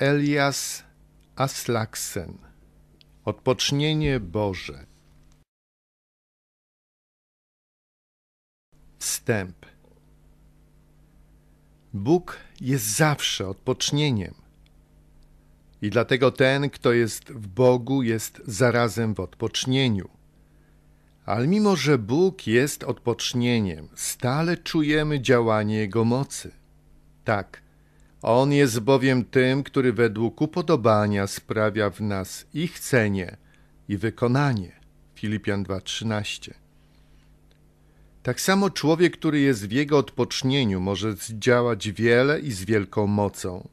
Elias Aslaksen Odpocznienie Boże Wstęp Bóg jest zawsze odpocznieniem. I dlatego ten, kto jest w Bogu, jest zarazem w odpocznieniu. Ale mimo, że Bóg jest odpocznieniem, stale czujemy działanie Jego mocy. Tak – on jest bowiem tym, który według upodobania sprawia w nas i chcenie, i wykonanie. Filipian 2:13. Tak samo człowiek, który jest w jego odpocznieniu, może działać wiele i z wielką mocą.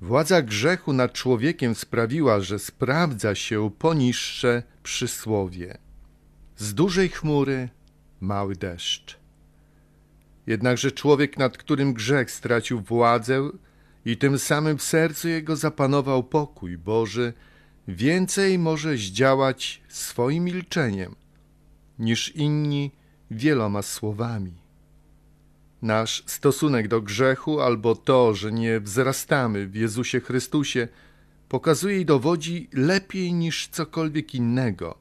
Władza grzechu nad człowiekiem sprawiła, że sprawdza się poniższe przysłowie. Z dużej chmury mały deszcz. Jednakże człowiek, nad którym grzech stracił władzę i tym samym w sercu jego zapanował pokój Boży, więcej może zdziałać swoim milczeniem niż inni wieloma słowami. Nasz stosunek do grzechu albo to, że nie wzrastamy w Jezusie Chrystusie, pokazuje i dowodzi lepiej niż cokolwiek innego,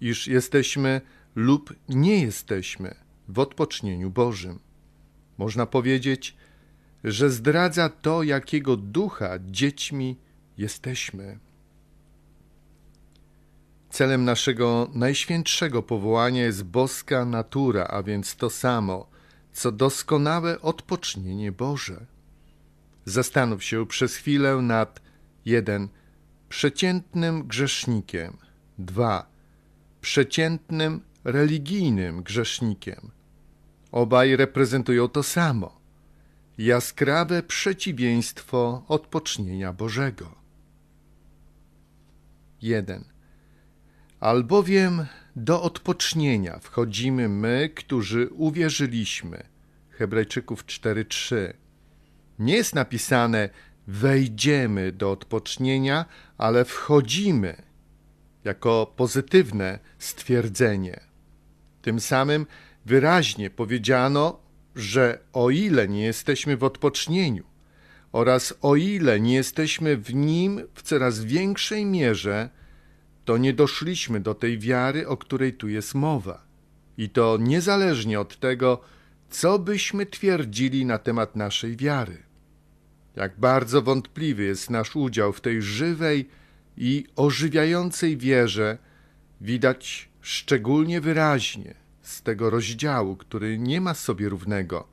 iż jesteśmy lub nie jesteśmy w odpocznieniu Bożym. Można powiedzieć, że zdradza to, jakiego ducha dziećmi jesteśmy. Celem naszego najświętszego powołania jest boska natura, a więc to samo, co doskonałe odpocznienie Boże. Zastanów się przez chwilę nad 1. Przeciętnym grzesznikiem, 2. Przeciętnym religijnym grzesznikiem. Obaj reprezentują to samo jaskrawe przeciwieństwo odpocznienia Bożego. 1. Albowiem do odpocznienia wchodzimy my, którzy uwierzyliśmy. Hebrajczyków 4:3. Nie jest napisane wejdziemy do odpocznienia, ale wchodzimy jako pozytywne stwierdzenie. Tym samym wyraźnie powiedziano, że o ile nie jesteśmy w odpocznieniu oraz o ile nie jesteśmy w nim w coraz większej mierze, to nie doszliśmy do tej wiary, o której tu jest mowa. I to niezależnie od tego, co byśmy twierdzili na temat naszej wiary. Jak bardzo wątpliwy jest nasz udział w tej żywej i ożywiającej wierze, widać szczególnie wyraźnie z tego rozdziału, który nie ma sobie równego.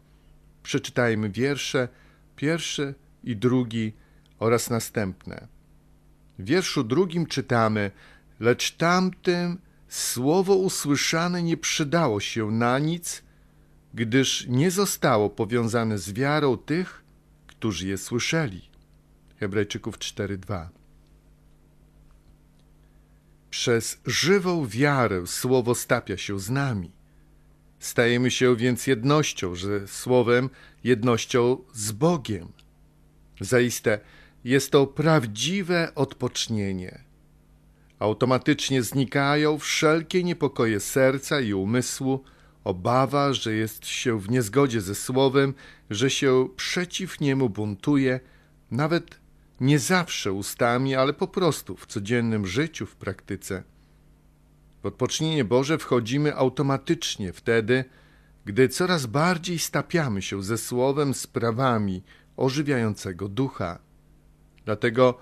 Przeczytajmy wiersze pierwszy i drugi oraz następne. W wierszu drugim czytamy: Lecz tamtym słowo usłyszane nie przydało się na nic, gdyż nie zostało powiązane z wiarą tych, którzy je słyszeli. Hebrajczyków 4:2 przez żywą wiarę Słowo stapia się z nami. Stajemy się więc jednością, ze Słowem jednością z Bogiem. Zaiste jest to prawdziwe odpocznienie. Automatycznie znikają wszelkie niepokoje serca i umysłu, obawa, że jest się w niezgodzie ze Słowem, że się przeciw niemu buntuje, nawet nie zawsze ustami, ale po prostu w codziennym życiu, w praktyce. W odpocznienie Boże wchodzimy automatycznie wtedy, gdy coraz bardziej stapiamy się ze słowem sprawami ożywiającego ducha. Dlatego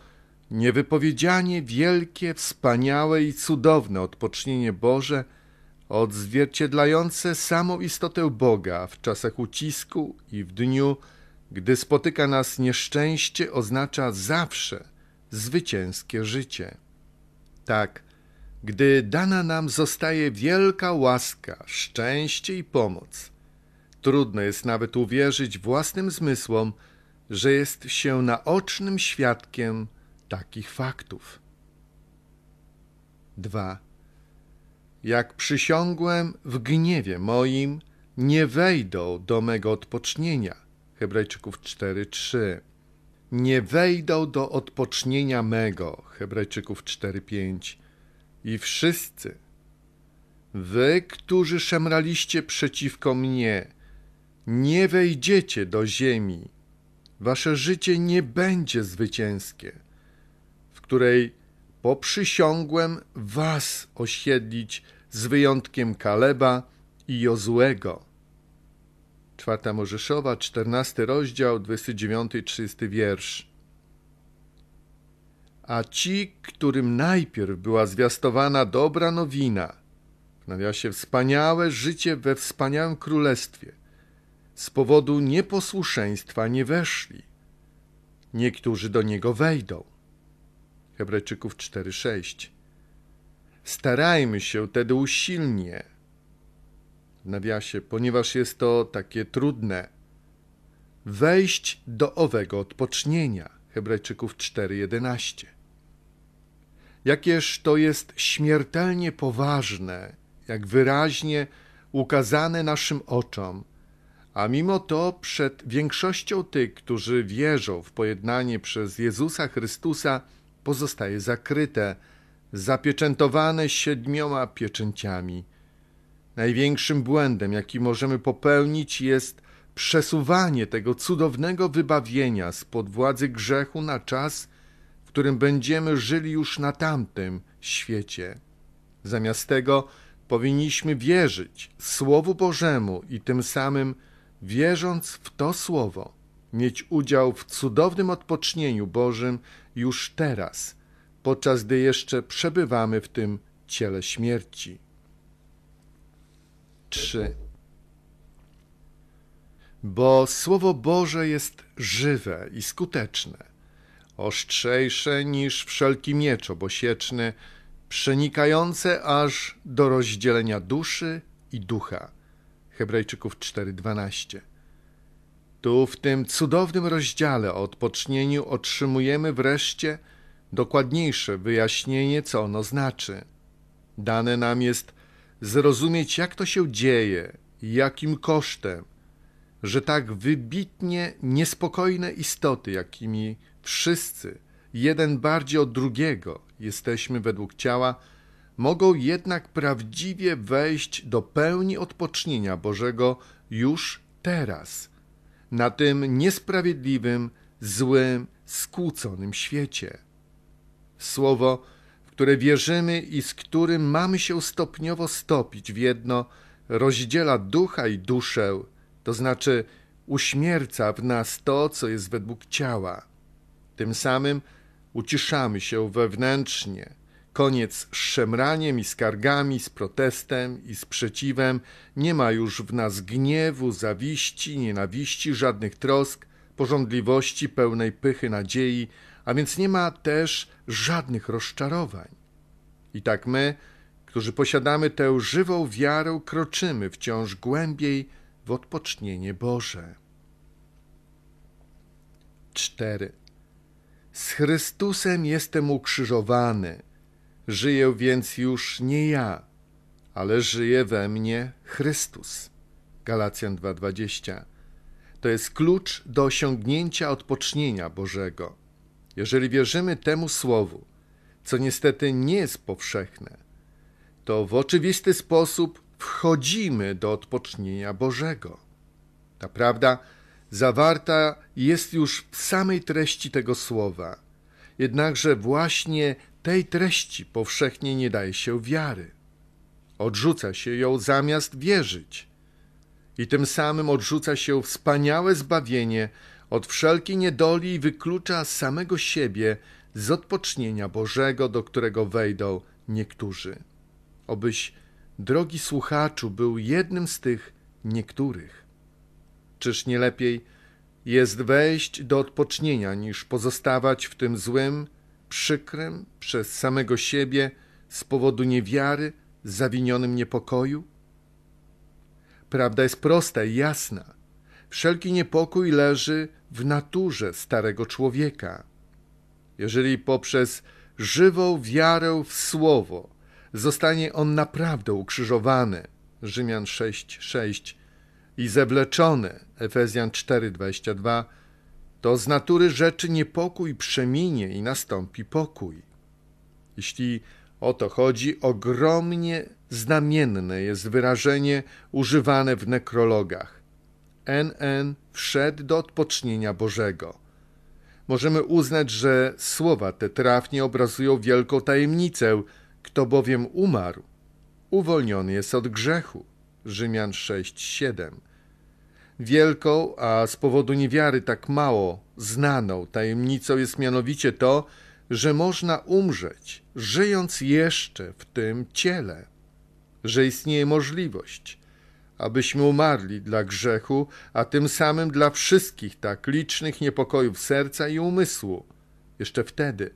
niewypowiedzianie wielkie, wspaniałe i cudowne odpocznienie Boże, odzwierciedlające samą istotę Boga w czasach ucisku i w dniu, gdy spotyka nas nieszczęście, oznacza zawsze zwycięskie życie. Tak, gdy dana nam zostaje wielka łaska, szczęście i pomoc, trudno jest nawet uwierzyć własnym zmysłom, że jest się naocznym świadkiem takich faktów. 2. Jak przysiągłem w gniewie moim, nie wejdą do mego odpocznienia – Hebrajczyków 4:3. Nie wejdą do odpocznienia mego. Hebrajczyków 4:5. I wszyscy wy, którzy szemraliście przeciwko mnie, nie wejdziecie do ziemi. Wasze życie nie będzie zwycięskie, w której poprzysiągłem was osiedlić z wyjątkiem Kaleba i Jozłego 4 Mojżeszowa, 14 rozdział, 29 i 30 wiersz. A ci, którym najpierw była zwiastowana dobra nowina, w nawiasie wspaniałe życie we wspaniałym królestwie, z powodu nieposłuszeństwa nie weszli. Niektórzy do niego wejdą. Hebrajczyków 4:6. Starajmy się tedy usilnie, w nawiasie, ponieważ jest to takie trudne, wejść do owego odpocznienia. Hebrajczyków 4:11. Jakież to jest śmiertelnie poważne, jak wyraźnie ukazane naszym oczom, a mimo to przed większością tych, którzy wierzą w pojednanie przez Jezusa Chrystusa, pozostaje zakryte, zapieczętowane siedmioma pieczęciami Największym błędem, jaki możemy popełnić, jest przesuwanie tego cudownego wybawienia spod władzy grzechu na czas, w którym będziemy żyli już na tamtym świecie. Zamiast tego powinniśmy wierzyć Słowu Bożemu i tym samym, wierząc w to Słowo, mieć udział w cudownym odpocznieniu Bożym już teraz, podczas gdy jeszcze przebywamy w tym ciele śmierci. 3. Bo Słowo Boże jest żywe i skuteczne, ostrzejsze niż wszelki miecz obosieczny, przenikające aż do rozdzielenia duszy i ducha. Hebrajczyków 4:12. Tu w tym cudownym rozdziale o odpocznieniu otrzymujemy wreszcie dokładniejsze wyjaśnienie, co ono znaczy. Dane nam jest zrozumieć, jak to się dzieje, jakim kosztem, że tak wybitnie niespokojne istoty, jakimi wszyscy, jeden bardziej od drugiego, jesteśmy według ciała, mogą jednak prawdziwie wejść do pełni odpocznienia Bożego już teraz, na tym niesprawiedliwym, złym, skłóconym świecie. Słowo które wierzymy i z którym mamy się stopniowo stopić w jedno, rozdziela ducha i duszę, to znaczy uśmierca w nas to, co jest według ciała. Tym samym uciszamy się wewnętrznie. Koniec z szemraniem i skargami, z protestem i sprzeciwem. Nie ma już w nas gniewu, zawiści, nienawiści, żadnych trosk, pożądliwości, pełnej pychy nadziei, a więc nie ma też żadnych rozczarowań. I tak my, którzy posiadamy tę żywą wiarę, kroczymy wciąż głębiej w odpocznienie Boże. 4. Z Chrystusem jestem ukrzyżowany. Żyję więc już nie ja, ale żyje we mnie Chrystus. Galacjan 2:20. To jest klucz do osiągnięcia odpocznienia Bożego. Jeżeli wierzymy temu słowu, co niestety nie jest powszechne, to w oczywisty sposób wchodzimy do odpocznienia Bożego. Ta prawda zawarta jest już w samej treści tego słowa, jednakże właśnie tej treści powszechnie nie daje się wiary. Odrzuca się ją zamiast wierzyć. I tym samym odrzuca się wspaniałe zbawienie, od wszelkiej niedoli i wyklucza samego siebie z odpocznienia Bożego, do którego wejdą niektórzy. Obyś, drogi słuchaczu, był jednym z tych niektórych. Czyż nie lepiej jest wejść do odpocznienia, niż pozostawać w tym złym, przykrym przez samego siebie z powodu niewiary, zawinionym niepokoju? Prawda jest prosta i jasna. Wszelki niepokój leży w naturze starego człowieka. Jeżeli poprzez żywą wiarę w Słowo zostanie on naprawdę ukrzyżowany, Rzymian 6:6 i zewleczony, Efezjan 4:22, to z natury rzeczy niepokój przeminie i nastąpi pokój. Jeśli o to chodzi, ogromnie znamienne jest wyrażenie używane w nekrologach. NN wszedł do odpocznienia Bożego. Możemy uznać, że słowa te trafnie obrazują wielką tajemnicę, kto bowiem umarł, uwolniony jest od grzechu. Rzymian 6:7. Wielką, a z powodu niewiary tak mało znaną tajemnicą jest mianowicie to, że można umrzeć, żyjąc jeszcze w tym ciele, że istnieje możliwość, abyśmy umarli dla grzechu, a tym samym dla wszystkich tak licznych niepokojów serca i umysłu, jeszcze wtedy,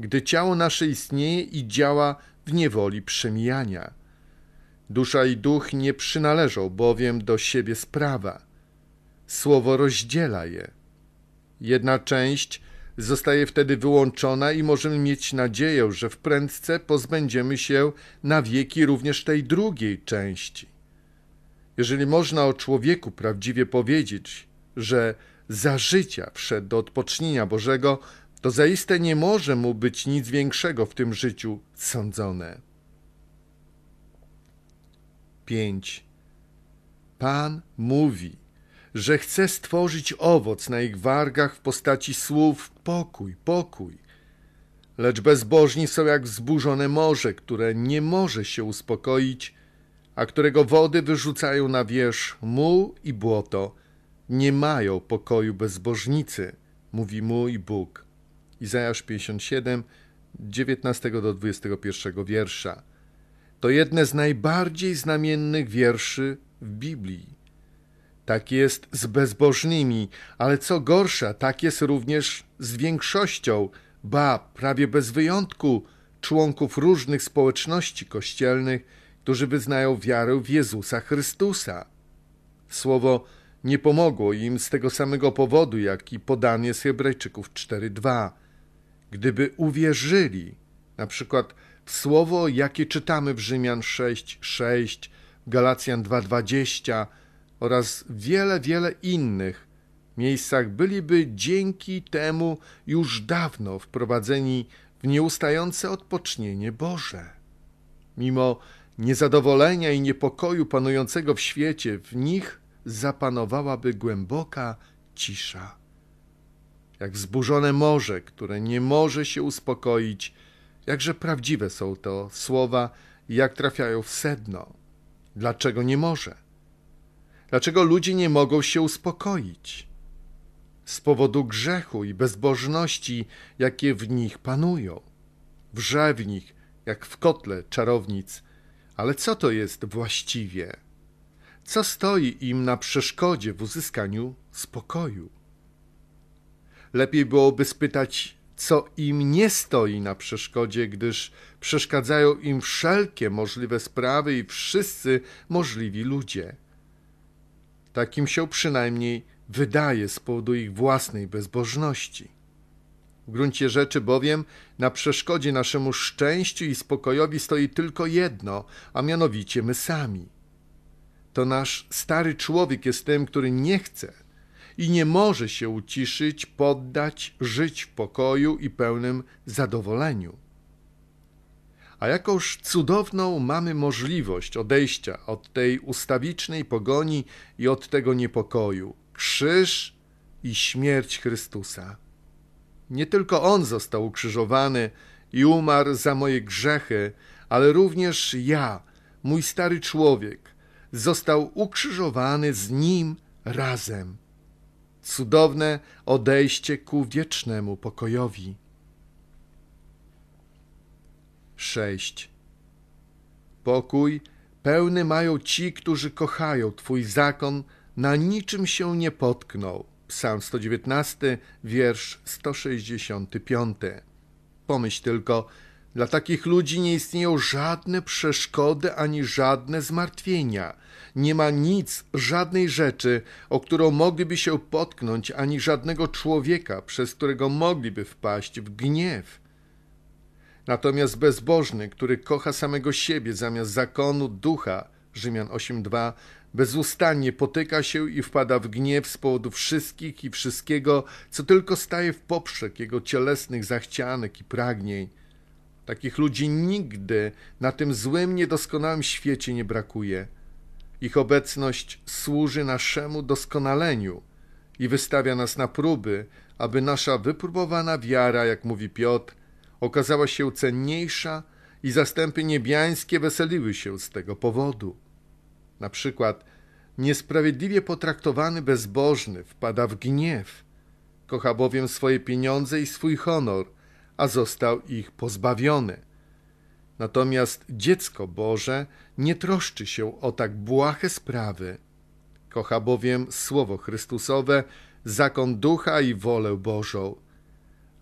gdy ciało nasze istnieje i działa w niewoli przemijania. Dusza i duch nie przynależą bowiem do siebie sprawa. Słowo rozdziela je. Jedna część zostaje wtedy wyłączona i możemy mieć nadzieję, że prędce pozbędziemy się na wieki również tej drugiej części. Jeżeli można o człowieku prawdziwie powiedzieć, że za życia wszedł do odpocznienia Bożego, to zaiste nie może mu być nic większego w tym życiu sądzone. 5. Pan mówi, że chce stworzyć owoc na ich wargach w postaci słów pokój, pokój. Lecz bezbożni są jak wzburzone morze, które nie może się uspokoić a którego wody wyrzucają na wierzch muł i błoto. Nie mają pokoju bezbożnicy, mówi mój i Bóg. Izajasz 57, 19 do 21 wiersza. To jedne z najbardziej znamiennych wierszy w Biblii. Tak jest z bezbożnymi, ale co gorsza, tak jest również z większością, ba, prawie bez wyjątku, członków różnych społeczności kościelnych, którzy wyznają wiarę w Jezusa Chrystusa. Słowo nie pomogło im z tego samego powodu, jaki podanie z Hebrajczyków 4:2. Gdyby uwierzyli, na przykład w słowo, jakie czytamy w Rzymian 6:6, Galacjan 2:20 oraz wiele, wiele innych miejscach, byliby dzięki temu już dawno wprowadzeni w nieustające odpocznienie Boże. Mimo niezadowolenia i niepokoju panującego w świecie, w nich zapanowałaby głęboka cisza. Jak wzburzone morze, które nie może się uspokoić, jakże prawdziwe są to słowa i jak trafiają w sedno. Dlaczego nie może? Dlaczego ludzie nie mogą się uspokoić? Z powodu grzechu i bezbożności, jakie w nich panują. Wrze w nich, jak w kotle czarownic, ale co to jest właściwie? Co stoi im na przeszkodzie w uzyskaniu spokoju? Lepiej byłoby spytać, co im nie stoi na przeszkodzie, gdyż przeszkadzają im wszelkie możliwe sprawy i wszyscy możliwi ludzie. Takim się przynajmniej wydaje z powodu ich własnej bezbożności. W gruncie rzeczy bowiem na przeszkodzie naszemu szczęściu i spokojowi stoi tylko jedno, a mianowicie my sami. To nasz stary człowiek jest tym, który nie chce i nie może się uciszyć, poddać, żyć w pokoju i pełnym zadowoleniu. A jakąż cudowną mamy możliwość odejścia od tej ustawicznej pogoni i od tego niepokoju. Krzyż i śmierć Chrystusa. Nie tylko On został ukrzyżowany i umarł za moje grzechy, ale również ja, mój stary człowiek, został ukrzyżowany z Nim razem. Cudowne odejście ku wiecznemu pokojowi. 6. Pokój pełny mają ci, którzy kochają Twój zakon, na niczym się nie potknął. Psalm 119, wiersz 165. Pomyśl tylko, dla takich ludzi nie istnieją żadne przeszkody ani żadne zmartwienia. Nie ma nic, żadnej rzeczy, o którą mogliby się potknąć, ani żadnego człowieka, przez którego mogliby wpaść w gniew. Natomiast bezbożny, który kocha samego siebie zamiast zakonu ducha, Rzymian 8:2, Bezustannie potyka się i wpada w gniew z powodu wszystkich i wszystkiego, co tylko staje w poprzek jego cielesnych zachcianek i pragnień. Takich ludzi nigdy na tym złym, niedoskonałym świecie nie brakuje. Ich obecność służy naszemu doskonaleniu i wystawia nas na próby, aby nasza wypróbowana wiara, jak mówi Piotr, okazała się cenniejsza i zastępy niebiańskie weseliły się z tego powodu. Na przykład niesprawiedliwie potraktowany bezbożny wpada w gniew, kocha bowiem swoje pieniądze i swój honor, a został ich pozbawiony. Natomiast dziecko Boże nie troszczy się o tak błahe sprawy. Kocha bowiem słowo Chrystusowe, zakon ducha i wolę Bożą.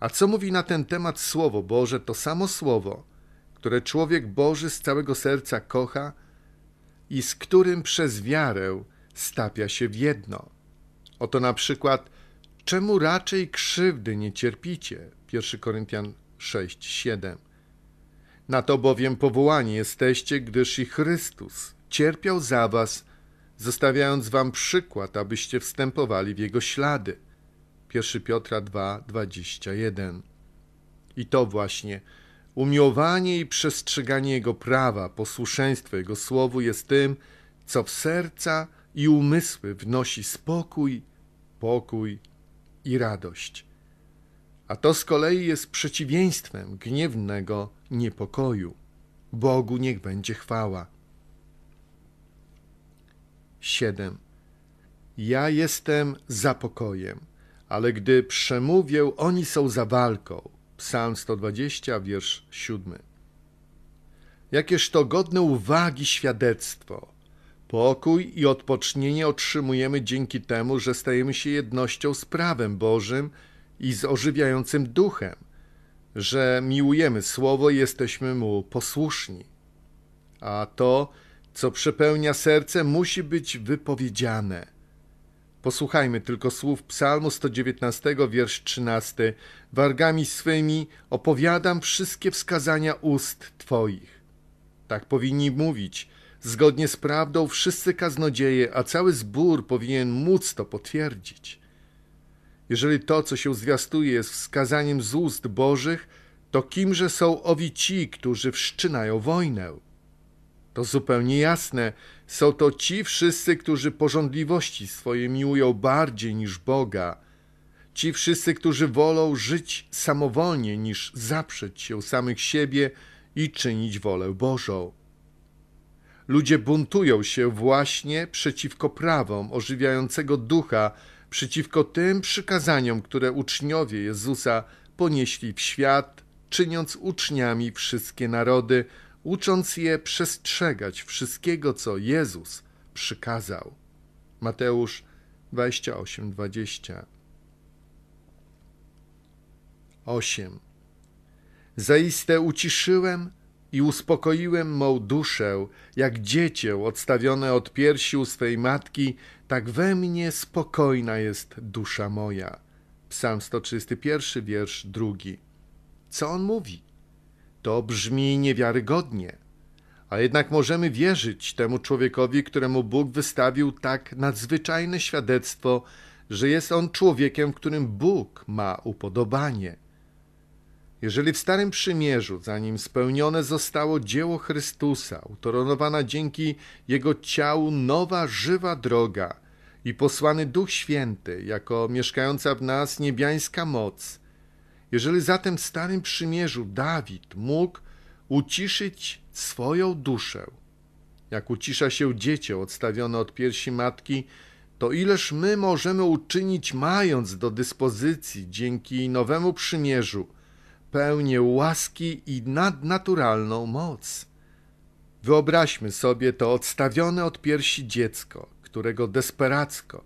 A co mówi na ten temat Słowo Boże, to samo Słowo, które człowiek Boży z całego serca kocha, i z którym przez wiarę stapia się w jedno. Oto na przykład, czemu raczej krzywdy nie cierpicie? 1 Koryntian 6, 7. Na to bowiem powołani jesteście, gdyż i Chrystus cierpiał za was, zostawiając wam przykład, abyście wstępowali w jego ślady. 1 Piotra 2, 21. I to właśnie – Umiłowanie i przestrzeganie Jego prawa, posłuszeństwo Jego słowu jest tym, co w serca i umysły wnosi spokój, pokój i radość. A to z kolei jest przeciwieństwem gniewnego niepokoju. Bogu niech będzie chwała. 7. Ja jestem za pokojem, ale gdy przemówię, oni są za walką Psalm 120, wiersz 7. Jakież to godne uwagi świadectwo. Pokój i odpocznienie otrzymujemy dzięki temu, że stajemy się jednością z prawem Bożym i z ożywiającym duchem, że miłujemy Słowo i jesteśmy Mu posłuszni. A to, co przepełnia serce, musi być wypowiedziane – Posłuchajmy tylko słów Psalmu 119, wiersz 13. Wargami swymi opowiadam wszystkie wskazania ust Twoich. Tak powinni mówić, zgodnie z prawdą wszyscy kaznodzieje, a cały zbór powinien móc to potwierdzić. Jeżeli to, co się zwiastuje, jest wskazaniem z ust Bożych, to kimże są owi ci, którzy wszczynają wojnę? To zupełnie jasne. Są to ci wszyscy, którzy porządliwości swoje miłują bardziej niż Boga. Ci wszyscy, którzy wolą żyć samowolnie niż zaprzeć się samych siebie i czynić wolę Bożą. Ludzie buntują się właśnie przeciwko prawom ożywiającego ducha, przeciwko tym przykazaniom, które uczniowie Jezusa ponieśli w świat, czyniąc uczniami wszystkie narody – ucząc je przestrzegać wszystkiego, co Jezus przykazał. Mateusz 28:20. 8. Zaiste uciszyłem i uspokoiłem mą duszę, jak dziecię odstawione od piersi u swej matki, tak we mnie spokojna jest dusza moja. Psalm 131, wiersz drugi. Co on mówi? To brzmi niewiarygodnie, a jednak możemy wierzyć temu człowiekowi, któremu Bóg wystawił tak nadzwyczajne świadectwo, że jest on człowiekiem, którym Bóg ma upodobanie. Jeżeli w Starym Przymierzu, zanim spełnione zostało dzieło Chrystusa, utoronowana dzięki Jego ciału nowa, żywa droga i posłany Duch Święty jako mieszkająca w nas niebiańska moc – jeżeli zatem w Starym Przymierzu Dawid mógł uciszyć swoją duszę, jak ucisza się dziecię odstawione od piersi matki, to ileż my możemy uczynić, mając do dyspozycji dzięki nowemu przymierzu pełnię łaski i nadnaturalną moc. Wyobraźmy sobie to odstawione od piersi dziecko, którego desperacko,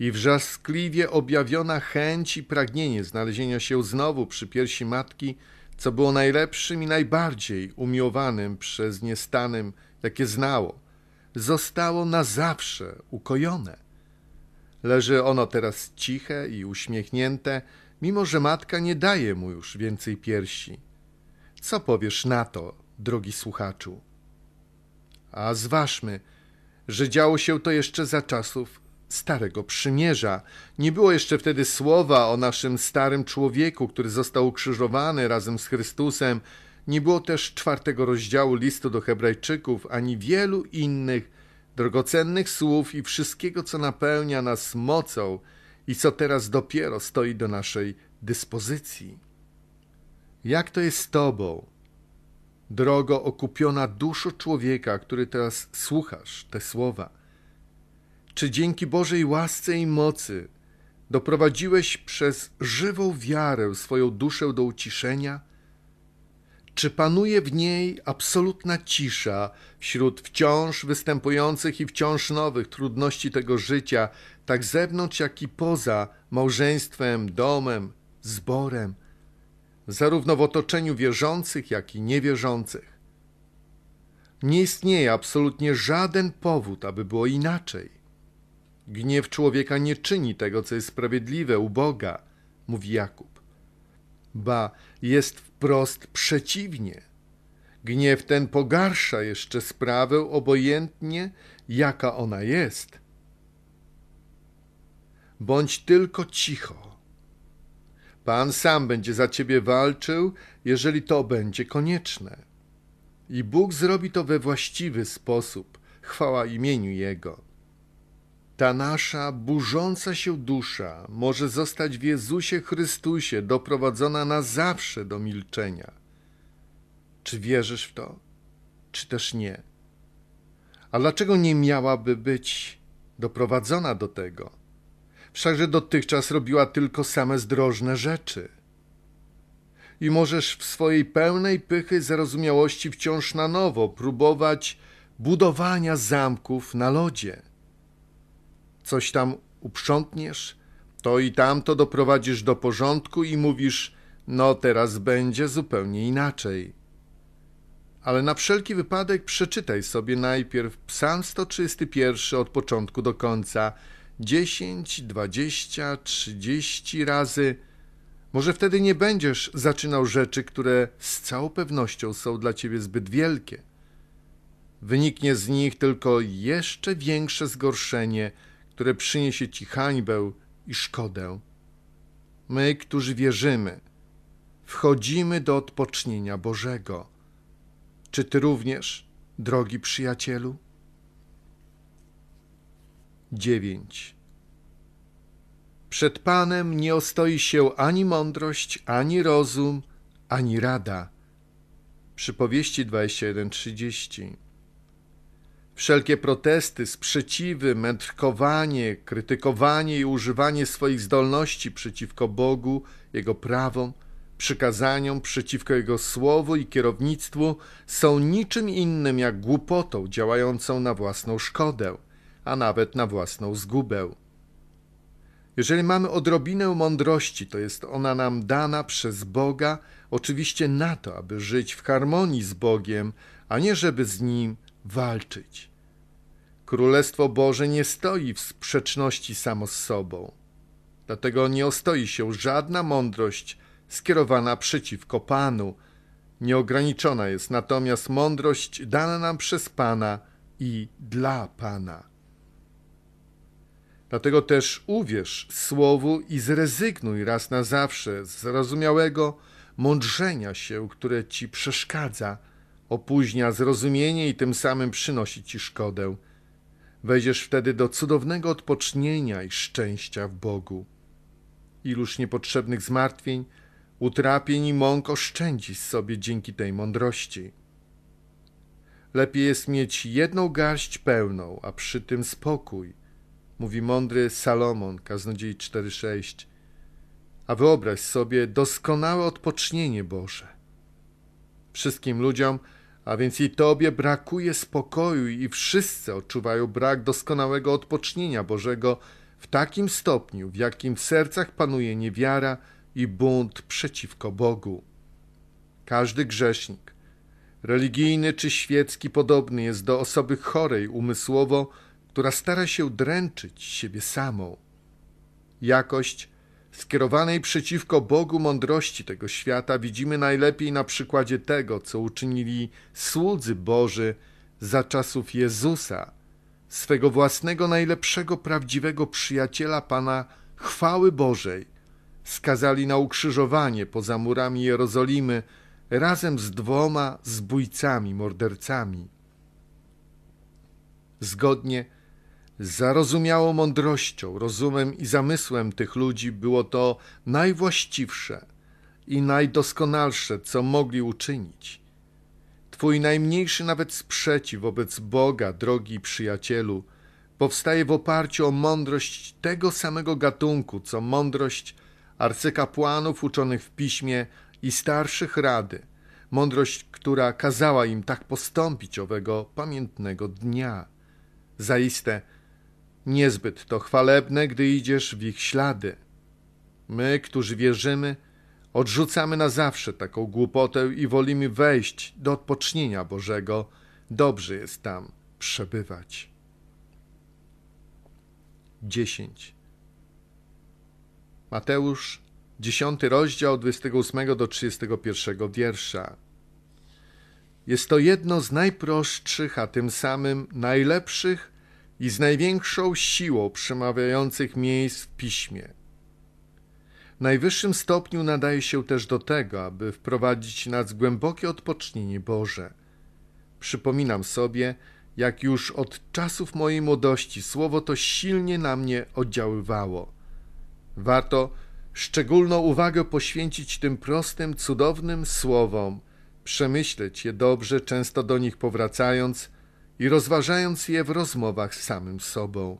i wrzaskliwie objawiona chęć i pragnienie znalezienia się znowu przy piersi matki, co było najlepszym i najbardziej umiłowanym przez niestanym, jakie znało, zostało na zawsze ukojone. Leży ono teraz ciche i uśmiechnięte, mimo że matka nie daje mu już więcej piersi. Co powiesz na to, drogi słuchaczu? A zważmy, że działo się to jeszcze za czasów Starego Przymierza. Nie było jeszcze wtedy słowa o naszym starym człowieku, który został ukrzyżowany razem z Chrystusem. Nie było też czwartego rozdziału listu do Hebrajczyków, ani wielu innych drogocennych słów i wszystkiego, co napełnia nas mocą i co teraz dopiero stoi do naszej dyspozycji. Jak to jest z Tobą? Drogo okupiona duszo człowieka, który teraz słuchasz te słowa czy dzięki Bożej łasce i mocy doprowadziłeś przez żywą wiarę swoją duszę do uciszenia? Czy panuje w niej absolutna cisza wśród wciąż występujących i wciąż nowych trudności tego życia, tak zewnątrz, jak i poza małżeństwem, domem, zborem, zarówno w otoczeniu wierzących, jak i niewierzących? Nie istnieje absolutnie żaden powód, aby było inaczej. Gniew człowieka nie czyni tego, co jest sprawiedliwe u Boga, mówi Jakub. Ba, jest wprost przeciwnie. Gniew ten pogarsza jeszcze sprawę, obojętnie jaka ona jest. Bądź tylko cicho. Pan sam będzie za ciebie walczył, jeżeli to będzie konieczne. I Bóg zrobi to we właściwy sposób. Chwała imieniu Jego. Ta nasza burząca się dusza może zostać w Jezusie Chrystusie doprowadzona na zawsze do milczenia. Czy wierzysz w to, czy też nie? A dlaczego nie miałaby być doprowadzona do tego? Wszakże dotychczas robiła tylko same zdrożne rzeczy. I możesz w swojej pełnej pychy zarozumiałości wciąż na nowo próbować budowania zamków na lodzie coś tam uprzątniesz, to i tamto doprowadzisz do porządku i mówisz, no teraz będzie zupełnie inaczej. Ale na wszelki wypadek przeczytaj sobie najpierw Psalm 131 od początku do końca, 10, 20, 30 razy. Może wtedy nie będziesz zaczynał rzeczy, które z całą pewnością są dla ciebie zbyt wielkie. Wyniknie z nich tylko jeszcze większe zgorszenie które przyniesie ci hańbę i szkodę. My, którzy wierzymy, wchodzimy do odpocznienia Bożego. Czy ty również, drogi przyjacielu? 9. Przed Panem nie ostoi się ani mądrość, ani rozum, ani rada. Przypowieści 21:30 Wszelkie protesty, sprzeciwy, mędrkowanie, krytykowanie i używanie swoich zdolności przeciwko Bogu, Jego prawom, przykazaniom, przeciwko Jego słowu i kierownictwu są niczym innym jak głupotą działającą na własną szkodę, a nawet na własną zgubę. Jeżeli mamy odrobinę mądrości, to jest ona nam dana przez Boga, oczywiście na to, aby żyć w harmonii z Bogiem, a nie żeby z Nim walczyć. Królestwo Boże nie stoi w sprzeczności samo z sobą. Dlatego nie ostoi się żadna mądrość skierowana przeciwko Panu. Nieograniczona jest natomiast mądrość dana nam przez Pana i dla Pana. Dlatego też uwierz słowu i zrezygnuj raz na zawsze z zrozumiałego mądrzenia się, które ci przeszkadza, opóźnia zrozumienie i tym samym przynosi ci szkodę. Wejdziesz wtedy do cudownego odpocznienia i szczęścia w Bogu. Iluż niepotrzebnych zmartwień, utrapień i mąk oszczędzisz sobie dzięki tej mądrości. Lepiej jest mieć jedną garść pełną, a przy tym spokój, mówi mądry Salomon, kaznodziei 4,6. A wyobraź sobie doskonałe odpocznienie Boże. Wszystkim ludziom, a więc i Tobie brakuje spokoju i wszyscy odczuwają brak doskonałego odpocznienia Bożego w takim stopniu, w jakim w sercach panuje niewiara i bunt przeciwko Bogu. Każdy grzesznik, religijny czy świecki, podobny jest do osoby chorej umysłowo, która stara się dręczyć siebie samą. Jakość skierowanej przeciwko Bogu mądrości tego świata widzimy najlepiej na przykładzie tego, co uczynili słudzy Boży za czasów Jezusa, swego własnego najlepszego prawdziwego przyjaciela Pana chwały Bożej. Skazali na ukrzyżowanie poza murami Jerozolimy razem z dwoma zbójcami, mordercami. Zgodnie z Zarozumiałą mądrością, rozumem i zamysłem tych ludzi było to najwłaściwsze i najdoskonalsze, co mogli uczynić. Twój najmniejszy nawet sprzeciw wobec Boga, drogi przyjacielu, powstaje w oparciu o mądrość tego samego gatunku, co mądrość arcykapłanów uczonych w piśmie i starszych rady, mądrość, która kazała im tak postąpić owego pamiętnego dnia. Zaiste, niezbyt to chwalebne, gdy idziesz w ich ślady. My, którzy wierzymy, odrzucamy na zawsze taką głupotę i wolimy wejść do odpocznienia Bożego. Dobrze jest tam przebywać. 10. Mateusz, 10 rozdział 28 do 31 wiersza. Jest to jedno z najprostszych, a tym samym najlepszych i z największą siłą przemawiających miejsc w piśmie. W najwyższym stopniu nadaje się też do tego, aby wprowadzić nas w głębokie odpocznienie Boże. Przypominam sobie, jak już od czasów mojej młodości słowo to silnie na mnie oddziaływało. Warto szczególną uwagę poświęcić tym prostym, cudownym słowom, przemyśleć je dobrze, często do nich powracając – i rozważając je w rozmowach z samym sobą.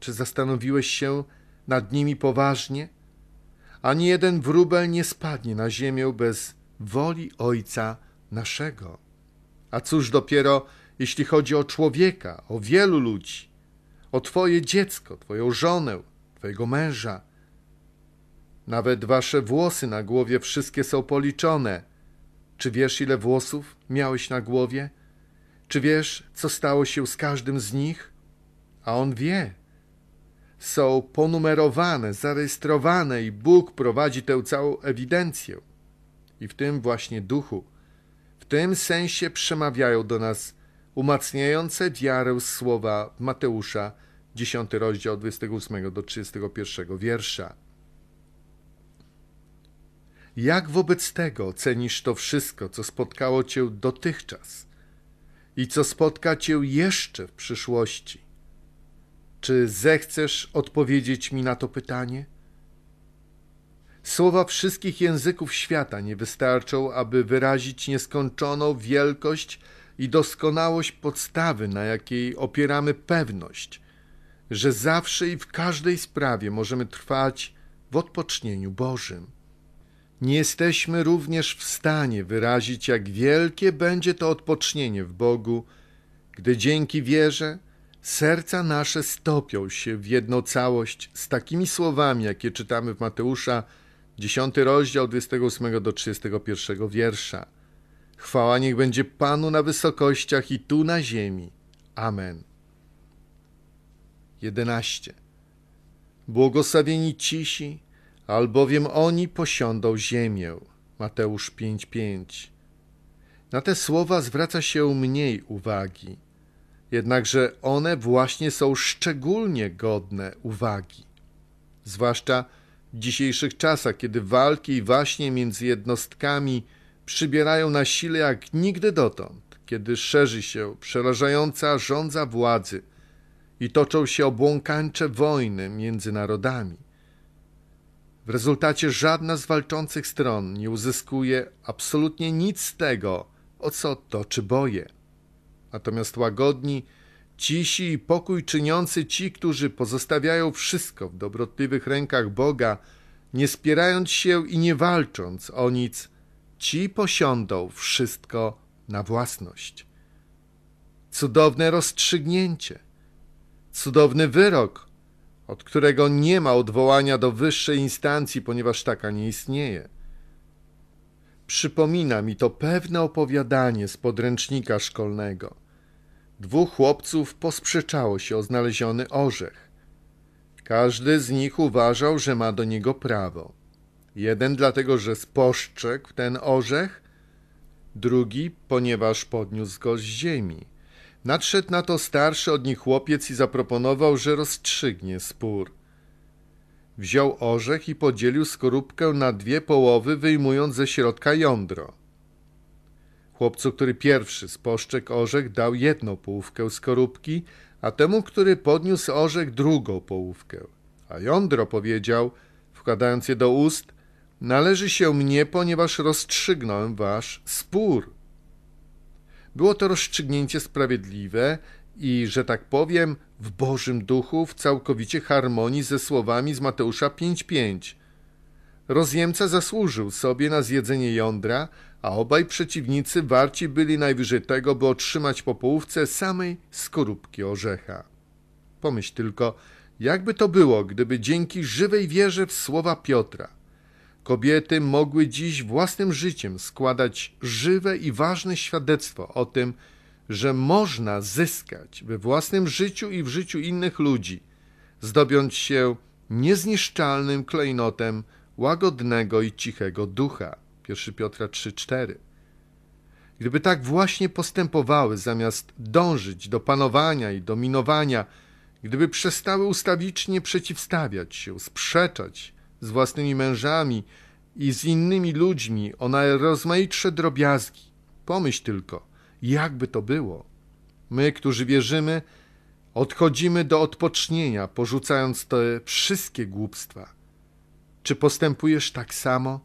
Czy zastanowiłeś się nad nimi poważnie? Ani jeden wróbel nie spadnie na ziemię bez woli Ojca naszego. A cóż dopiero, jeśli chodzi o człowieka, o wielu ludzi, o Twoje dziecko, Twoją żonę, Twojego męża. Nawet Wasze włosy na głowie wszystkie są policzone. Czy wiesz, ile włosów miałeś na głowie? Czy wiesz, co stało się z każdym z nich? A on wie. Są ponumerowane, zarejestrowane i Bóg prowadzi tę całą ewidencję. I w tym właśnie duchu, w tym sensie przemawiają do nas umacniające wiarę słowa Mateusza, 10 rozdział 28 do 31 wiersza. Jak wobec tego cenisz to wszystko, co spotkało cię dotychczas? i co spotka cię jeszcze w przyszłości. Czy zechcesz odpowiedzieć mi na to pytanie? Słowa wszystkich języków świata nie wystarczą, aby wyrazić nieskończoną wielkość i doskonałość podstawy, na jakiej opieramy pewność, że zawsze i w każdej sprawie możemy trwać w odpocznieniu Bożym nie jesteśmy również w stanie wyrazić, jak wielkie będzie to odpocznienie w Bogu, gdy dzięki wierze serca nasze stopią się w jedną całość z takimi słowami, jakie czytamy w Mateusza 10 rozdział 28 do 31 wiersza. Chwała niech będzie Panu na wysokościach i tu na ziemi. Amen. 11. Błogosławieni cisi, albowiem oni posiądą ziemię. Mateusz 5:5. Na te słowa zwraca się mniej uwagi, jednakże one właśnie są szczególnie godne uwagi. Zwłaszcza w dzisiejszych czasach, kiedy walki i waśnie między jednostkami przybierają na sile jak nigdy dotąd, kiedy szerzy się przerażająca rządza władzy i toczą się obłąkańcze wojny między narodami. W rezultacie żadna z walczących stron nie uzyskuje absolutnie nic z tego, o co toczy boje. Natomiast łagodni, cisi i pokój czyniący ci, którzy pozostawiają wszystko w dobrotliwych rękach Boga, nie spierając się i nie walcząc o nic, ci posiądą wszystko na własność. Cudowne rozstrzygnięcie, cudowny wyrok od którego nie ma odwołania do wyższej instancji, ponieważ taka nie istnieje. Przypomina mi to pewne opowiadanie z podręcznika szkolnego. Dwóch chłopców posprzeczało się o znaleziony orzech. Każdy z nich uważał, że ma do niego prawo. Jeden dlatego, że spostrzegł ten orzech, drugi, ponieważ podniósł go z ziemi. Nadszedł na to starszy od nich chłopiec i zaproponował, że rozstrzygnie spór. Wziął orzech i podzielił skorupkę na dwie połowy, wyjmując ze środka jądro. Chłopcu, który pierwszy spostrzegł orzech, dał jedną połówkę skorupki, a temu, który podniósł orzech, drugą połówkę. A jądro powiedział, wkładając je do ust, należy się mnie, ponieważ rozstrzygnąłem wasz spór. Było to rozstrzygnięcie sprawiedliwe i, że tak powiem, w Bożym Duchu w całkowicie harmonii ze słowami z Mateusza 5.5. Rozjemca zasłużył sobie na zjedzenie jądra, a obaj przeciwnicy warci byli najwyżej tego, by otrzymać po połówce samej skorupki orzecha. Pomyśl tylko, jakby to było, gdyby dzięki żywej wierze w słowa Piotra – Kobiety mogły dziś własnym życiem składać żywe i ważne świadectwo o tym, że można zyskać we własnym życiu i w życiu innych ludzi, zdobiąc się niezniszczalnym klejnotem łagodnego i cichego ducha. 1 Piotra 3:4. Gdyby tak właśnie postępowały, zamiast dążyć do panowania i dominowania, gdyby przestały ustawicznie przeciwstawiać się, sprzeczać, z własnymi mężami i z innymi ludźmi o najrozmaitsze drobiazgi. Pomyśl tylko, jakby to było. My, którzy wierzymy, odchodzimy do odpocznienia, porzucając te wszystkie głupstwa. Czy postępujesz tak samo?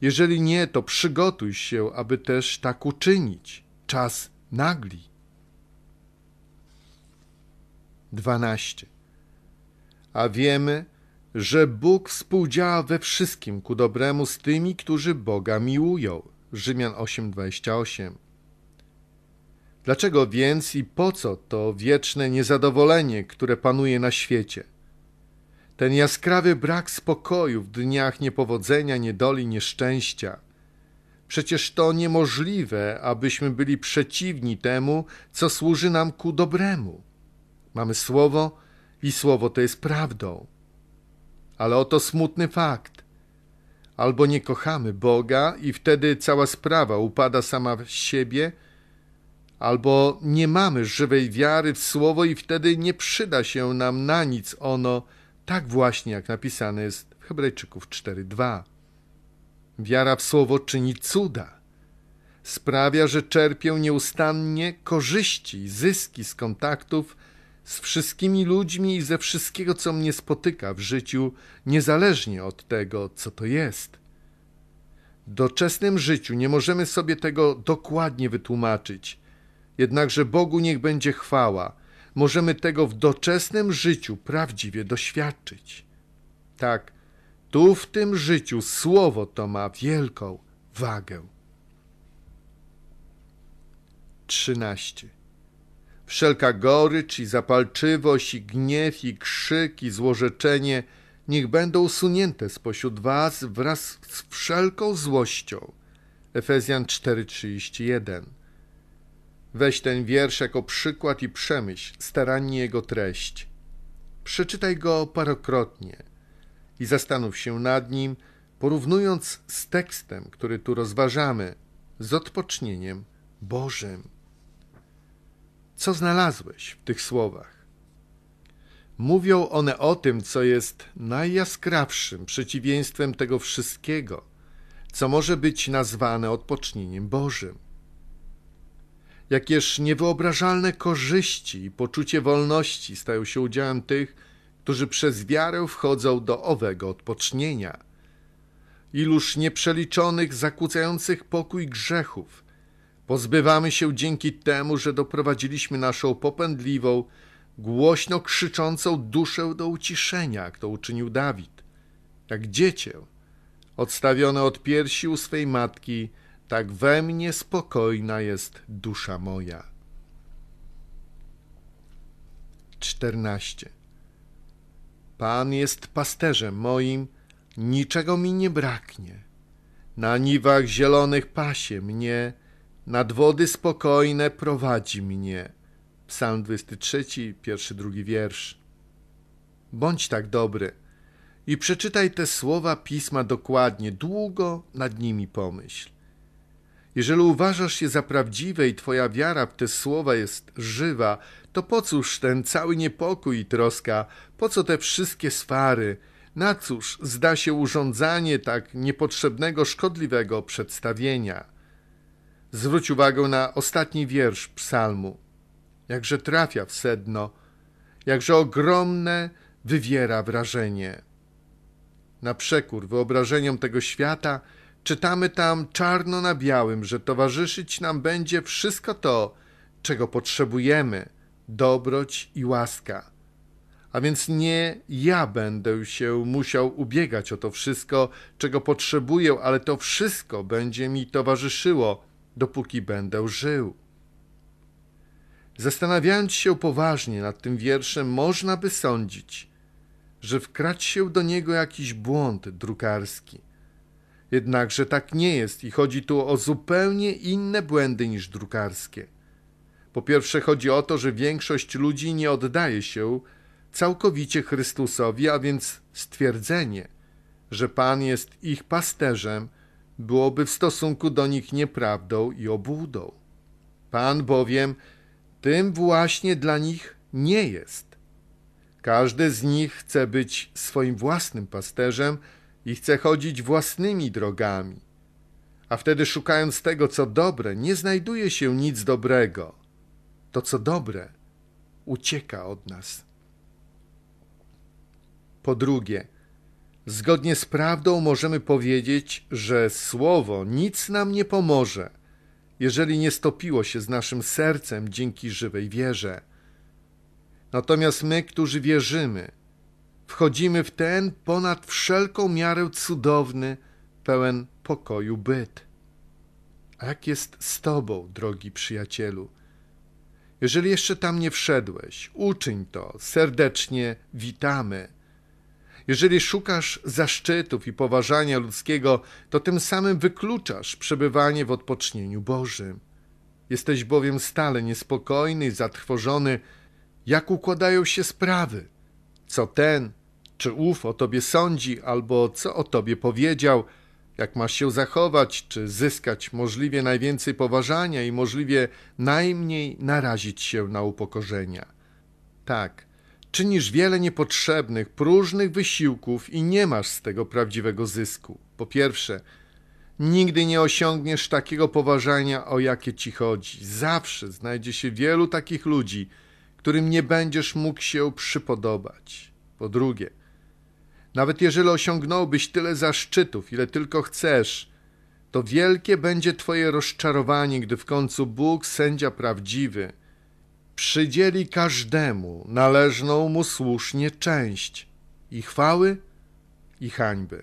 Jeżeli nie, to przygotuj się, aby też tak uczynić. Czas nagli. 12. A wiemy, że Bóg współdziała we wszystkim ku dobremu z tymi, którzy Boga miłują. Rzymian 8:28. Dlaczego więc i po co to wieczne niezadowolenie, które panuje na świecie? Ten jaskrawy brak spokoju w dniach niepowodzenia, niedoli, nieszczęścia. Przecież to niemożliwe, abyśmy byli przeciwni temu, co służy nam ku dobremu. Mamy słowo i słowo to jest prawdą. Ale oto smutny fakt. Albo nie kochamy Boga i wtedy cała sprawa upada sama w siebie, albo nie mamy żywej wiary w Słowo i wtedy nie przyda się nam na nic ono, tak właśnie jak napisane jest w Hebrajczyków 4.2. Wiara w Słowo czyni cuda. Sprawia, że czerpię nieustannie korzyści, zyski z kontaktów z wszystkimi ludźmi i ze wszystkiego, co mnie spotyka w życiu, niezależnie od tego, co to jest. W doczesnym życiu nie możemy sobie tego dokładnie wytłumaczyć, jednakże Bogu niech będzie chwała. Możemy tego w doczesnym życiu prawdziwie doświadczyć. Tak, tu w tym życiu słowo to ma wielką wagę. 13. Wszelka gorycz i zapalczywość, i gniew, i krzyk, i złorzeczenie niech będą usunięte spośród was wraz z wszelką złością. Efezjan 4:31. Weź ten wiersz jako przykład i przemyśl starannie jego treść. Przeczytaj go parokrotnie i zastanów się nad nim, porównując z tekstem, który tu rozważamy, z odpocznieniem Bożym. Co znalazłeś w tych słowach? Mówią one o tym, co jest najjaskrawszym przeciwieństwem tego wszystkiego, co może być nazwane odpocznieniem Bożym. Jakież niewyobrażalne korzyści i poczucie wolności stają się udziałem tych, którzy przez wiarę wchodzą do owego odpocznienia. Iluż nieprzeliczonych, zakłócających pokój grzechów – Pozbywamy się dzięki temu, że doprowadziliśmy naszą popędliwą, głośno krzyczącą duszę do uciszenia, jak to uczynił Dawid. Jak dziecię, odstawione od piersi u swej matki, tak we mnie spokojna jest dusza moja. 14. Pan jest pasterzem moim, niczego mi nie braknie. Na niwach zielonych pasie mnie, nad wody spokojne prowadzi mnie. Psalm 23, pierwszy, drugi wiersz. Bądź tak dobry i przeczytaj te słowa pisma dokładnie, długo nad nimi pomyśl. Jeżeli uważasz się za prawdziwe i twoja wiara w te słowa jest żywa, to po cóż ten cały niepokój i troska, po co te wszystkie swary, na cóż zda się urządzanie tak niepotrzebnego, szkodliwego przedstawienia? Zwróć uwagę na ostatni wiersz psalmu. Jakże trafia w sedno, jakże ogromne wywiera wrażenie. Na przekór wyobrażeniom tego świata czytamy tam czarno na białym, że towarzyszyć nam będzie wszystko to, czego potrzebujemy, dobroć i łaska. A więc nie ja będę się musiał ubiegać o to wszystko, czego potrzebuję, ale to wszystko będzie mi towarzyszyło dopóki będę żył. Zastanawiając się poważnie nad tym wierszem, można by sądzić, że wkradł się do niego jakiś błąd drukarski. Jednakże tak nie jest i chodzi tu o zupełnie inne błędy niż drukarskie. Po pierwsze, chodzi o to, że większość ludzi nie oddaje się całkowicie Chrystusowi, a więc stwierdzenie, że Pan jest ich pasterzem, byłoby w stosunku do nich nieprawdą i obłudą. Pan bowiem tym właśnie dla nich nie jest. Każdy z nich chce być swoim własnym pasterzem i chce chodzić własnymi drogami. A wtedy, szukając tego, co dobre, nie znajduje się nic dobrego. To, co dobre, ucieka od nas. Po drugie, Zgodnie z prawdą możemy powiedzieć, że słowo nic nam nie pomoże, jeżeli nie stopiło się z naszym sercem dzięki żywej wierze. Natomiast my, którzy wierzymy, wchodzimy w ten ponad wszelką miarę cudowny, pełen pokoju byt. A jak jest z Tobą, drogi przyjacielu? Jeżeli jeszcze tam nie wszedłeś, uczyń to, serdecznie witamy. Jeżeli szukasz zaszczytów i poważania ludzkiego, to tym samym wykluczasz przebywanie w odpocznieniu Bożym. Jesteś bowiem stale niespokojny i zatrwożony, jak układają się sprawy, co ten czy ów o tobie sądzi, albo co o tobie powiedział, jak masz się zachować, czy zyskać możliwie najwięcej poważania i możliwie najmniej narazić się na upokorzenia. Tak, Czynisz wiele niepotrzebnych, próżnych wysiłków i nie masz z tego prawdziwego zysku. Po pierwsze, nigdy nie osiągniesz takiego poważania, o jakie ci chodzi. Zawsze znajdzie się wielu takich ludzi, którym nie będziesz mógł się przypodobać. Po drugie, nawet jeżeli osiągnąłbyś tyle zaszczytów, ile tylko chcesz, to wielkie będzie Twoje rozczarowanie, gdy w końcu Bóg, sędzia prawdziwy, przydzieli każdemu należną mu słusznie część i chwały, i hańby.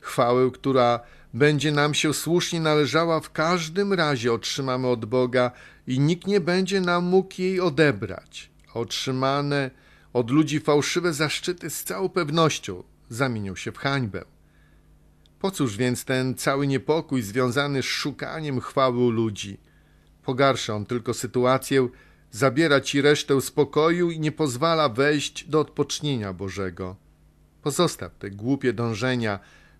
Chwały, która będzie nam się słusznie należała, w każdym razie otrzymamy od Boga i nikt nie będzie nam mógł jej odebrać. Otrzymane od ludzi fałszywe zaszczyty z całą pewnością zamienią się w hańbę. Po cóż więc ten cały niepokój związany z szukaniem chwały ludzi? Pogarsza on tylko sytuację, zabiera ci resztę spokoju i nie pozwala wejść do odpocznienia Bożego. Pozostaw te głupie dążenia,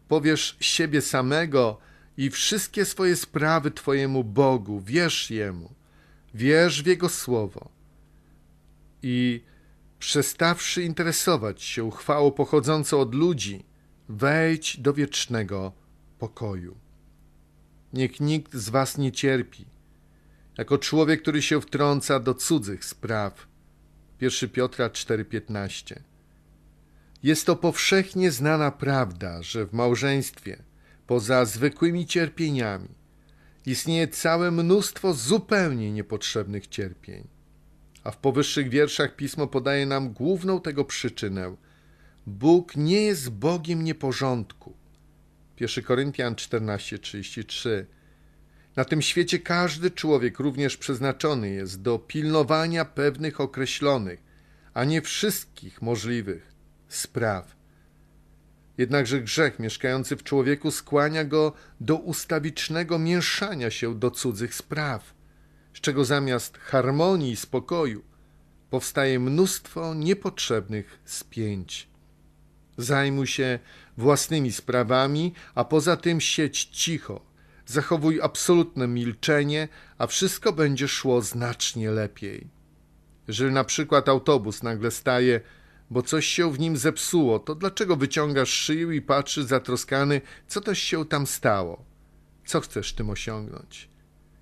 powiesz siebie samego i wszystkie swoje sprawy Twojemu Bogu, wierz Jemu, wierz w Jego Słowo. I przestawszy interesować się chwałą pochodzącą od ludzi, wejdź do wiecznego pokoju. Niech nikt z Was nie cierpi, jako człowiek, który się wtrąca do cudzych spraw. 1 Piotra 4:15. Jest to powszechnie znana prawda, że w małżeństwie, poza zwykłymi cierpieniami, istnieje całe mnóstwo zupełnie niepotrzebnych cierpień. A w powyższych wierszach pismo podaje nam główną tego przyczynę. Bóg nie jest Bogiem nieporządku. 1 Koryntian 14:33 na tym świecie każdy człowiek również przeznaczony jest do pilnowania pewnych określonych, a nie wszystkich możliwych spraw. Jednakże grzech mieszkający w człowieku skłania go do ustawicznego mieszania się do cudzych spraw, z czego zamiast harmonii i spokoju powstaje mnóstwo niepotrzebnych spięć. Zajmuj się własnymi sprawami, a poza tym sieć cicho zachowuj absolutne milczenie, a wszystko będzie szło znacznie lepiej. Jeżeli na przykład autobus nagle staje, bo coś się w nim zepsuło, to dlaczego wyciągasz szyję i patrzysz zatroskany, co też się tam stało? Co chcesz tym osiągnąć?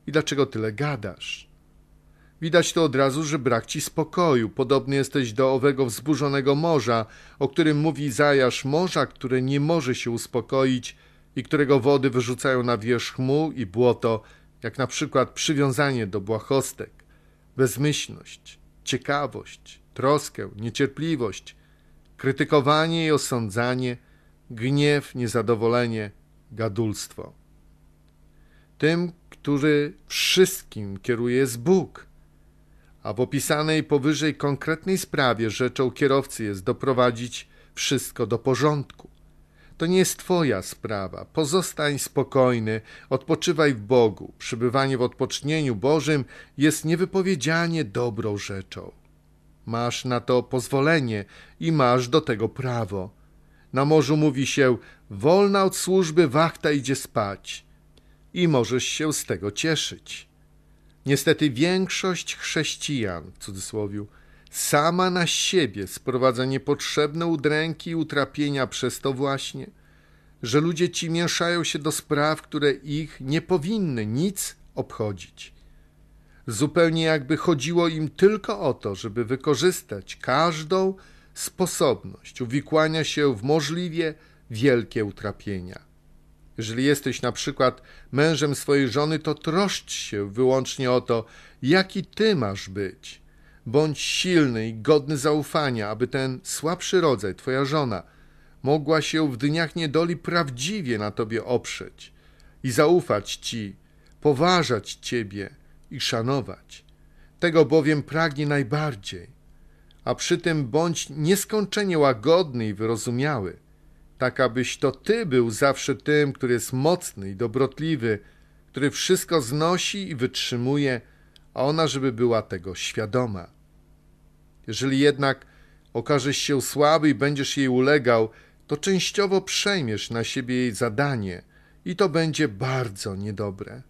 I dlaczego tyle gadasz? Widać to od razu, że brak ci spokoju. Podobny jesteś do owego wzburzonego morza, o którym mówi Zajasz, morza, które nie może się uspokoić – i którego wody wyrzucają na wierzch muł i błoto, jak na przykład przywiązanie do błahostek, bezmyślność, ciekawość, troskę, niecierpliwość, krytykowanie i osądzanie, gniew, niezadowolenie, gadulstwo. Tym, który wszystkim kieruje jest Bóg, a w opisanej powyżej konkretnej sprawie rzeczą kierowcy jest doprowadzić wszystko do porządku. To nie jest Twoja sprawa. Pozostań spokojny, odpoczywaj w Bogu. Przybywanie w odpocznieniu Bożym jest niewypowiedzianie dobrą rzeczą. Masz na to pozwolenie i masz do tego prawo. Na morzu mówi się: wolna od służby wachta idzie spać. I możesz się z tego cieszyć. Niestety większość chrześcijan, w cudzysłowie, Sama na siebie sprowadza niepotrzebne udręki i utrapienia przez to właśnie, że ludzie ci mieszają się do spraw, które ich nie powinny nic obchodzić. Zupełnie jakby chodziło im tylko o to, żeby wykorzystać każdą sposobność uwikłania się w możliwie wielkie utrapienia. Jeżeli jesteś na przykład mężem swojej żony, to troszcz się wyłącznie o to, jaki ty masz być – Bądź silny i godny zaufania, aby ten słabszy rodzaj, Twoja żona, mogła się w dniach niedoli prawdziwie na Tobie oprzeć i zaufać Ci, poważać Ciebie i szanować. Tego bowiem pragnie najbardziej. A przy tym bądź nieskończenie łagodny i wyrozumiały, tak abyś to Ty był zawsze tym, który jest mocny i dobrotliwy, który wszystko znosi i wytrzymuje – a ona, żeby była tego świadoma. Jeżeli jednak okażesz się słaby i będziesz jej ulegał, to częściowo przejmiesz na siebie jej zadanie i to będzie bardzo niedobre.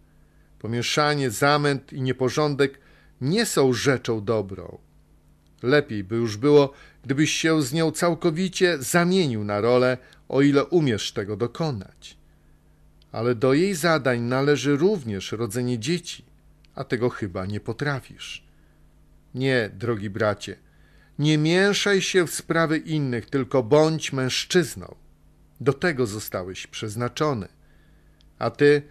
Pomieszanie, zamęt i nieporządek nie są rzeczą dobrą. Lepiej by już było, gdybyś się z nią całkowicie zamienił na rolę, o ile umiesz tego dokonać. Ale do jej zadań należy również rodzenie dzieci a tego chyba nie potrafisz. Nie, drogi bracie, nie mieszaj się w sprawy innych, tylko bądź mężczyzną. Do tego zostałeś przeznaczony. A ty,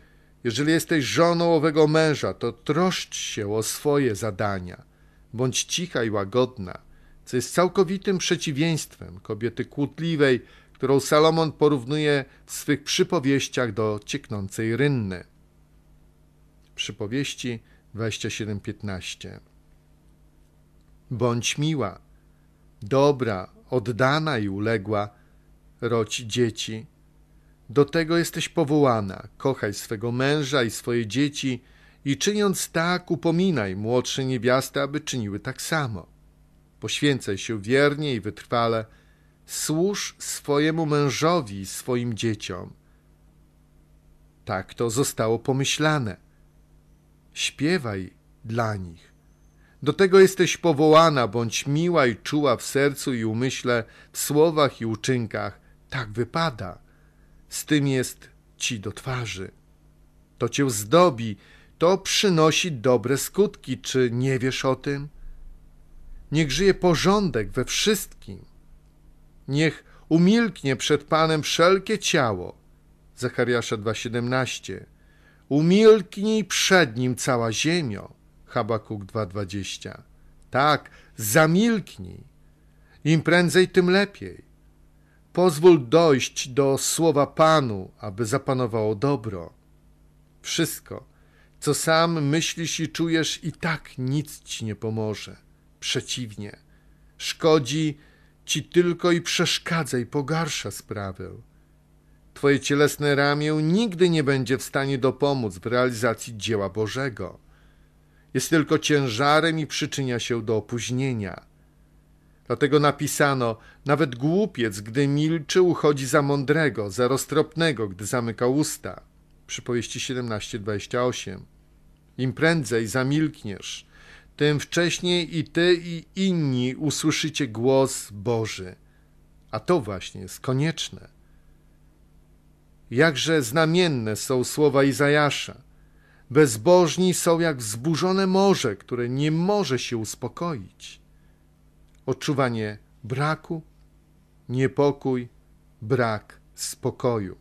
jeżeli jesteś żoną owego męża, to troszcz się o swoje zadania. Bądź cicha i łagodna, co jest całkowitym przeciwieństwem kobiety kłótliwej, którą Salomon porównuje w swych przypowieściach do cieknącej rynny. Przypowieści 27:15. Bądź miła, dobra, oddana i uległa, rodź dzieci. Do tego jesteś powołana. Kochaj swego męża i swoje dzieci i czyniąc tak, upominaj młodsze niewiasty, aby czyniły tak samo. Poświęcaj się wiernie i wytrwale. Służ swojemu mężowi i swoim dzieciom. Tak to zostało pomyślane. Śpiewaj dla nich. Do tego jesteś powołana, bądź miła i czuła w sercu i umyśle, w słowach i uczynkach. Tak wypada. Z tym jest ci do twarzy. To cię zdobi, to przynosi dobre skutki. Czy nie wiesz o tym? Niech żyje porządek we wszystkim. Niech umilknie przed Panem wszelkie ciało. Zachariasza 2:17. Umilknij przed nim cała ziemio. Habakuk 2:20. Tak, zamilknij. Im prędzej, tym lepiej. Pozwól dojść do słowa Panu, aby zapanowało dobro. Wszystko, co sam myślisz i czujesz, i tak nic ci nie pomoże. Przeciwnie, szkodzi ci tylko i przeszkadza i pogarsza sprawę. Twoje cielesne ramię nigdy nie będzie w stanie dopomóc w realizacji dzieła Bożego. Jest tylko ciężarem i przyczynia się do opóźnienia. Dlatego napisano, nawet głupiec, gdy milczy, uchodzi za mądrego, za roztropnego, gdy zamyka usta. Przypowieści 17:28. Im prędzej zamilkniesz, tym wcześniej i ty i inni usłyszycie głos Boży. A to właśnie jest konieczne. Jakże znamienne są słowa Izajasza. Bezbożni są jak wzburzone morze, które nie może się uspokoić. Odczuwanie braku, niepokój, brak spokoju.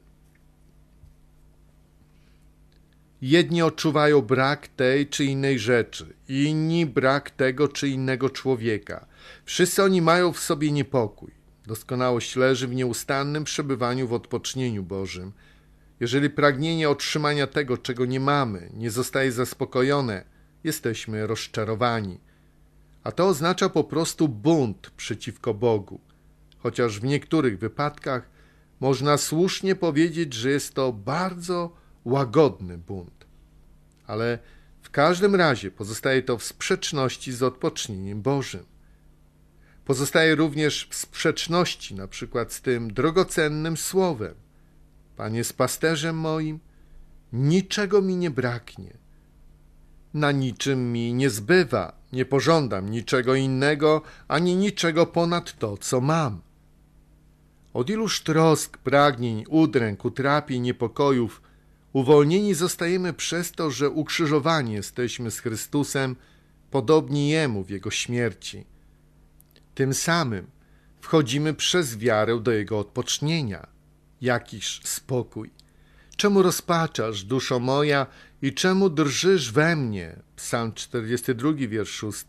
Jedni odczuwają brak tej czy innej rzeczy, inni brak tego czy innego człowieka. Wszyscy oni mają w sobie niepokój. Doskonałość leży w nieustannym przebywaniu w odpocznieniu Bożym. Jeżeli pragnienie otrzymania tego, czego nie mamy, nie zostaje zaspokojone, jesteśmy rozczarowani. A to oznacza po prostu bunt przeciwko Bogu. Chociaż w niektórych wypadkach można słusznie powiedzieć, że jest to bardzo łagodny bunt. Ale w każdym razie pozostaje to w sprzeczności z odpocznieniem Bożym. Pozostaje również w sprzeczności na przykład z tym drogocennym słowem: panie z pasterzem moim, niczego mi nie braknie. Na niczym mi nie zbywa, nie pożądam niczego innego ani niczego ponad to, co mam. Od iluż trosk, pragnień, udręk, utrapień, niepokojów uwolnieni zostajemy przez to, że ukrzyżowani jesteśmy z Chrystusem, podobni Jemu w Jego śmierci. Tym samym wchodzimy przez wiarę do Jego odpocznienia. Jakiż spokój! Czemu rozpaczasz, duszo moja, i czemu drżysz we mnie? Psalm 42, wiersz 6.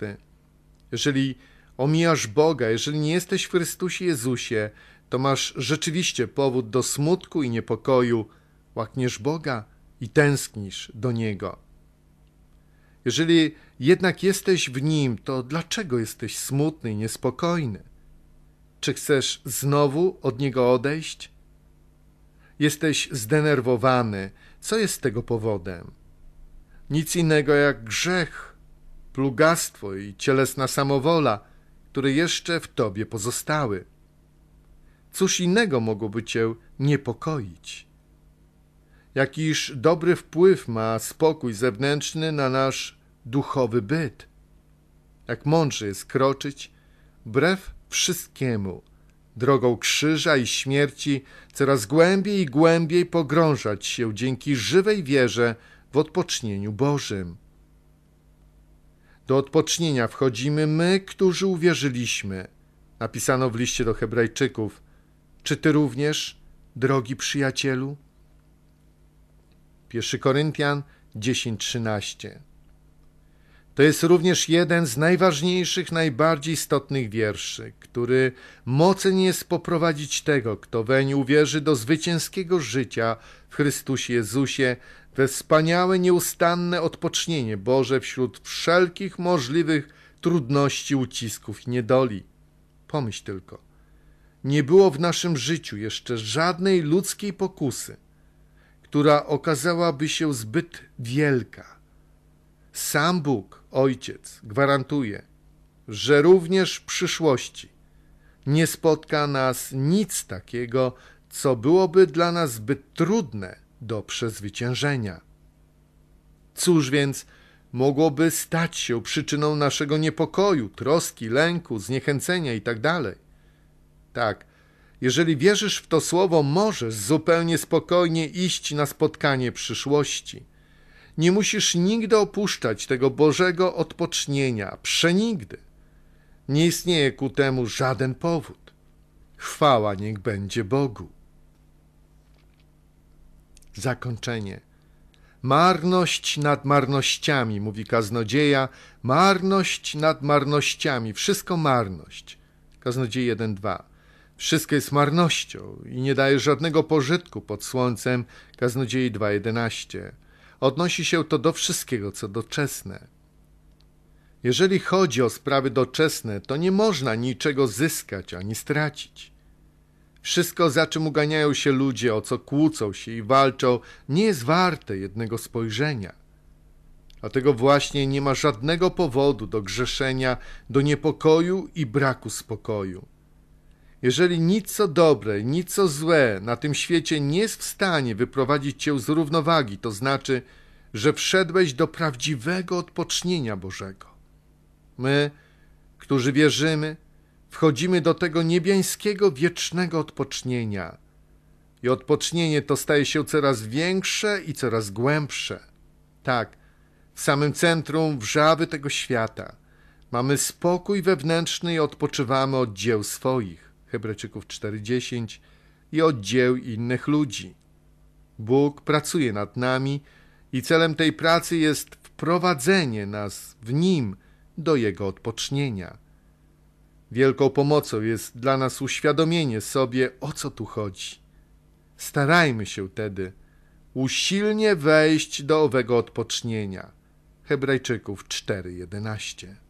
Jeżeli omijasz Boga, jeżeli nie jesteś w Chrystusie Jezusie, to masz rzeczywiście powód do smutku i niepokoju. Łakniesz Boga i tęsknisz do Niego. Jeżeli jednak jesteś w Nim, to dlaczego jesteś smutny i niespokojny? Czy chcesz znowu od Niego odejść? Jesteś zdenerwowany. Co jest tego powodem? Nic innego jak grzech, plugastwo i cielesna samowola, które jeszcze w Tobie pozostały. Cóż innego mogłoby Cię niepokoić? jakiż dobry wpływ ma spokój zewnętrzny na nasz duchowy byt. Jak mądrze jest kroczyć, brew wszystkiemu, drogą krzyża i śmierci, coraz głębiej i głębiej pogrążać się dzięki żywej wierze w odpocznieniu Bożym. Do odpocznienia wchodzimy my, którzy uwierzyliśmy. Napisano w liście do Hebrajczyków. Czy ty również, drogi przyjacielu? 1 Koryntian 10:13. To jest również jeden z najważniejszych, najbardziej istotnych wierszy, który mocen jest poprowadzić tego, kto weń uwierzy do zwycięskiego życia w Chrystusie Jezusie, we wspaniałe, nieustanne odpocznienie Boże wśród wszelkich możliwych trudności, ucisków i niedoli. Pomyśl tylko, nie było w naszym życiu jeszcze żadnej ludzkiej pokusy, która okazałaby się zbyt wielka. Sam Bóg, Ojciec, gwarantuje, że również w przyszłości nie spotka nas nic takiego, co byłoby dla nas zbyt trudne do przezwyciężenia. Cóż więc mogłoby stać się przyczyną naszego niepokoju, troski, lęku, zniechęcenia itd.? Tak, jeżeli wierzysz w to słowo, możesz zupełnie spokojnie iść na spotkanie przyszłości. Nie musisz nigdy opuszczać tego Bożego odpocznienia, przenigdy. Nie istnieje ku temu żaden powód. Chwała niech będzie Bogu. Zakończenie. Marność nad marnościami, mówi kaznodzieja, marność nad marnościami, wszystko marność. jeden 1:2 wszystko jest marnością i nie daje żadnego pożytku pod słońcem kaznodziei 2.11. Odnosi się to do wszystkiego, co doczesne. Jeżeli chodzi o sprawy doczesne, to nie można niczego zyskać ani stracić. Wszystko, za czym uganiają się ludzie, o co kłócą się i walczą, nie jest warte jednego spojrzenia. Dlatego właśnie nie ma żadnego powodu do grzeszenia, do niepokoju i braku spokoju. Jeżeli nic co dobre, nic co złe na tym świecie nie jest w stanie wyprowadzić cię z równowagi, to znaczy, że wszedłeś do prawdziwego odpocznienia Bożego. My, którzy wierzymy, wchodzimy do tego niebiańskiego, wiecznego odpocznienia. I odpocznienie to staje się coraz większe i coraz głębsze. Tak, w samym centrum wrzawy tego świata mamy spokój wewnętrzny i odpoczywamy od dzieł swoich. Hebrajczyków 4:10 i od dzieł innych ludzi. Bóg pracuje nad nami i celem tej pracy jest wprowadzenie nas w Nim do Jego odpocznienia. Wielką pomocą jest dla nas uświadomienie sobie, o co tu chodzi. Starajmy się tedy usilnie wejść do owego odpocznienia. Hebrajczyków 4:11